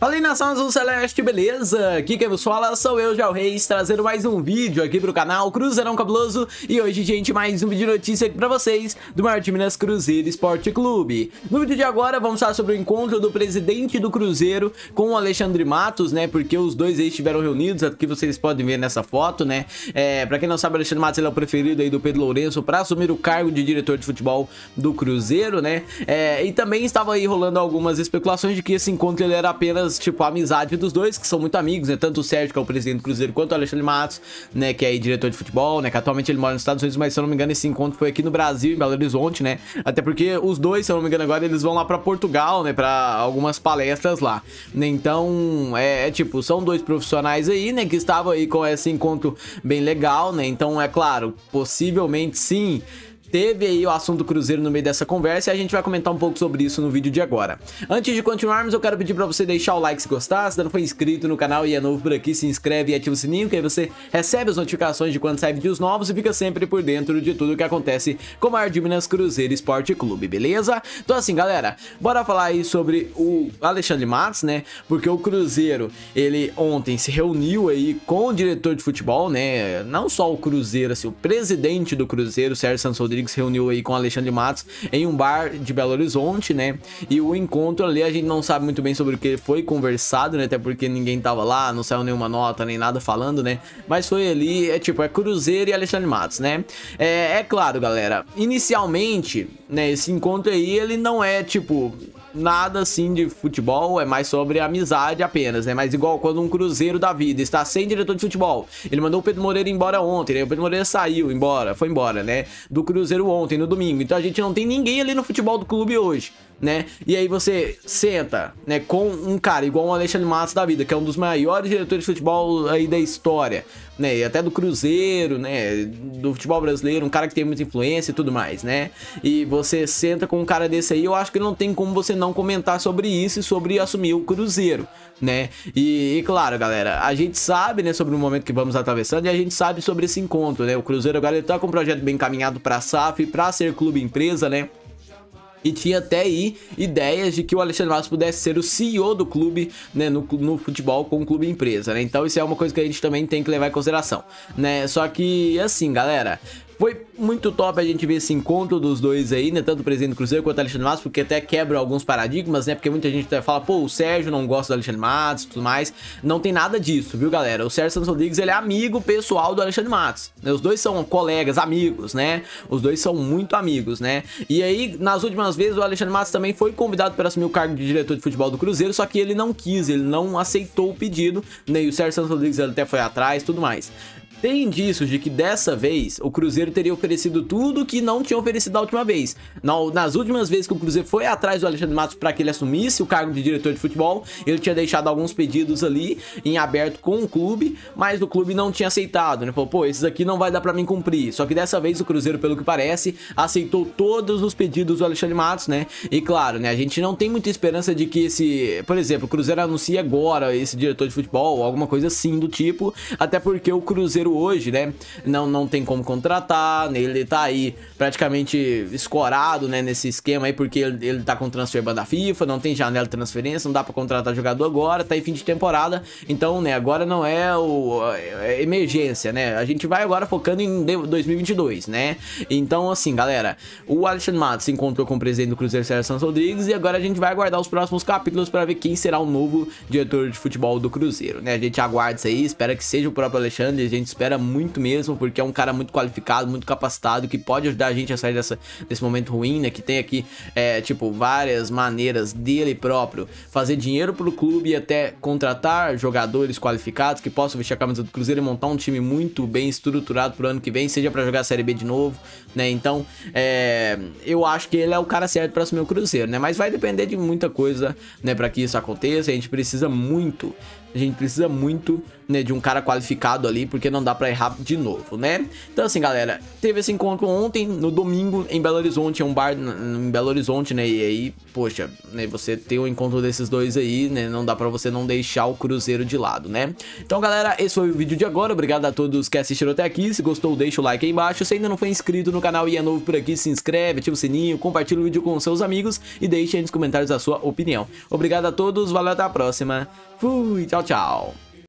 Fala aí nação azul celeste, beleza? Aqui quem vos fala sou eu, Jal Reis, trazendo mais um vídeo aqui pro canal Cruzeirão Cabuloso E hoje, gente, mais um vídeo de notícia aqui pra vocês do maior time Minas Cruzeiro Esporte Clube No vídeo de agora vamos falar sobre o encontro do presidente do Cruzeiro com o Alexandre Matos, né? Porque os dois aí estiveram reunidos, aqui vocês podem ver nessa foto, né? É, pra quem não sabe, o Alexandre Matos ele é o preferido aí do Pedro Lourenço pra assumir o cargo de diretor de futebol do Cruzeiro, né? É, e também estava aí rolando algumas especulações de que esse encontro ele era apenas tipo, a amizade dos dois, que são muito amigos, né? Tanto o Sérgio, que é o presidente do Cruzeiro, quanto o Alexandre Matos, né? Que é aí, diretor de futebol, né? Que atualmente ele mora nos Estados Unidos, mas se eu não me engano, esse encontro foi aqui no Brasil, em Belo Horizonte, né? Até porque os dois, se eu não me engano agora, eles vão lá para Portugal, né? Pra algumas palestras lá. né Então, é, é tipo, são dois profissionais aí, né? Que estavam aí com esse encontro bem legal, né? Então, é claro, possivelmente sim teve aí o assunto do Cruzeiro no meio dessa conversa e a gente vai comentar um pouco sobre isso no vídeo de agora. Antes de continuarmos, eu quero pedir para você deixar o like se gostar, se não for inscrito no canal e é novo por aqui, se inscreve e ativa o sininho que aí você recebe as notificações de quando sai vídeos novos e fica sempre por dentro de tudo que acontece com o maior de Minas Cruzeiro Esporte Clube, beleza? Então assim, galera, bora falar aí sobre o Alexandre Matos, né? Porque o Cruzeiro, ele ontem se reuniu aí com o diretor de futebol, né? Não só o Cruzeiro, assim, o presidente do Cruzeiro, Sérgio Santos Rodrigues reuniu aí com Alexandre Matos em um bar de Belo Horizonte, né? E o encontro ali a gente não sabe muito bem sobre o que foi conversado, né? Até porque ninguém tava lá, não saiu nenhuma nota nem nada falando, né? Mas foi ali, é tipo, é Cruzeiro e Alexandre Matos, né? É, é claro, galera, inicialmente, né, esse encontro aí, ele não é tipo nada assim de futebol, é mais sobre amizade apenas, né? Mas igual quando um Cruzeiro da vida está sem diretor de futebol, ele mandou o Pedro Moreira embora ontem, né? O Pedro Moreira saiu, embora, foi embora, né? Do Cruzeiro ontem, no domingo. Então a gente não tem ninguém ali no futebol do clube hoje né? E aí você senta, né, com um cara igual o Alexandre Matos da vida, que é um dos maiores diretores de futebol aí da história, né? E até do Cruzeiro, né, do futebol brasileiro, um cara que tem muita influência e tudo mais, né? E você senta com um cara desse aí, eu acho que não tem como você não não comentar sobre isso e sobre assumir o Cruzeiro, né? E, e, claro, galera, a gente sabe, né, sobre o momento que vamos atravessando e a gente sabe sobre esse encontro, né? O Cruzeiro galera, está com um projeto bem encaminhado para a SAF, para ser clube empresa, né? E tinha até aí ideias de que o Alexandre Matos pudesse ser o CEO do clube, né, no, no futebol com o clube empresa, né? Então isso é uma coisa que a gente também tem que levar em consideração, né? Só que assim, galera, foi muito top a gente ver esse encontro dos dois aí, né? Tanto o presidente do Cruzeiro quanto o Alexandre Matos, porque até quebra alguns paradigmas, né? Porque muita gente até fala, pô, o Sérgio não gosta do Alexandre Matos e tudo mais. Não tem nada disso, viu, galera? O Sérgio Santos Rodrigues, ele é amigo pessoal do Alexandre Matos. Né? Os dois são colegas, amigos, né? Os dois são muito amigos, né? E aí, nas últimas vezes, o Alexandre Matos também foi convidado para assumir o cargo de diretor de futebol do Cruzeiro, só que ele não quis, ele não aceitou o pedido, né? o Sérgio Santos Rodrigues até foi atrás tudo mais. Tem indícios de que dessa vez o Cruzeiro teria oferecido tudo que não tinha oferecido da última vez. Nas últimas vezes que o Cruzeiro foi atrás do Alexandre Matos para que ele assumisse o cargo de diretor de futebol, ele tinha deixado alguns pedidos ali em aberto com o clube, mas o clube não tinha aceitado, né? Falou, pô, esses aqui não vai dar para mim cumprir. Só que dessa vez o Cruzeiro, pelo que parece, aceitou todos os pedidos do Alexandre Matos, né? E claro, né, a gente não tem muita esperança de que esse, por exemplo, o Cruzeiro anuncie agora esse diretor de futebol, alguma coisa assim do tipo, até porque o Cruzeiro hoje, né? Não, não tem como contratar, né? ele tá aí praticamente escorado, né? Nesse esquema aí, porque ele, ele tá com transfer da FIFA, não tem janela de transferência, não dá pra contratar jogador agora, tá em fim de temporada. Então, né, agora não é o é, é emergência, né? A gente vai agora focando em 2022, né? Então, assim, galera, o Alexandre Matos se encontrou com o presidente do Cruzeiro Sérgio Santos Rodrigues e agora a gente vai aguardar os próximos capítulos para ver quem será o novo diretor de futebol do Cruzeiro, né? A gente aguarda isso aí, espera que seja o próprio Alexandre, a gente espera muito mesmo, porque é um cara muito qualificado, muito capacitado, que pode ajudar a gente a sair dessa, desse momento ruim, né? Que tem aqui, é, tipo, várias maneiras dele próprio fazer dinheiro pro clube e até contratar jogadores qualificados que possam vestir a camisa do Cruzeiro e montar um time muito bem estruturado pro ano que vem, seja para jogar a Série B de novo, né? Então, é, eu acho que ele é o cara certo para assumir o Cruzeiro, né? Mas vai depender de muita coisa, né? Para que isso aconteça, a gente precisa muito a gente precisa muito, né, de um cara qualificado ali, porque não dá pra errar de novo, né? Então, assim, galera, teve esse encontro ontem, no domingo, em Belo Horizonte, é um bar em Belo Horizonte, né? E aí, poxa, né, você tem o um encontro desses dois aí, né? Não dá pra você não deixar o Cruzeiro de lado, né? Então, galera, esse foi o vídeo de agora. Obrigado a todos que assistiram até aqui. Se gostou, deixa o like aí embaixo. Se ainda não foi inscrito no canal e é novo por aqui, se inscreve, ativa o sininho, compartilha o vídeo com seus amigos e deixe aí nos comentários a sua opinião. Obrigado a todos, valeu, até a próxima. fui，ciao ciao。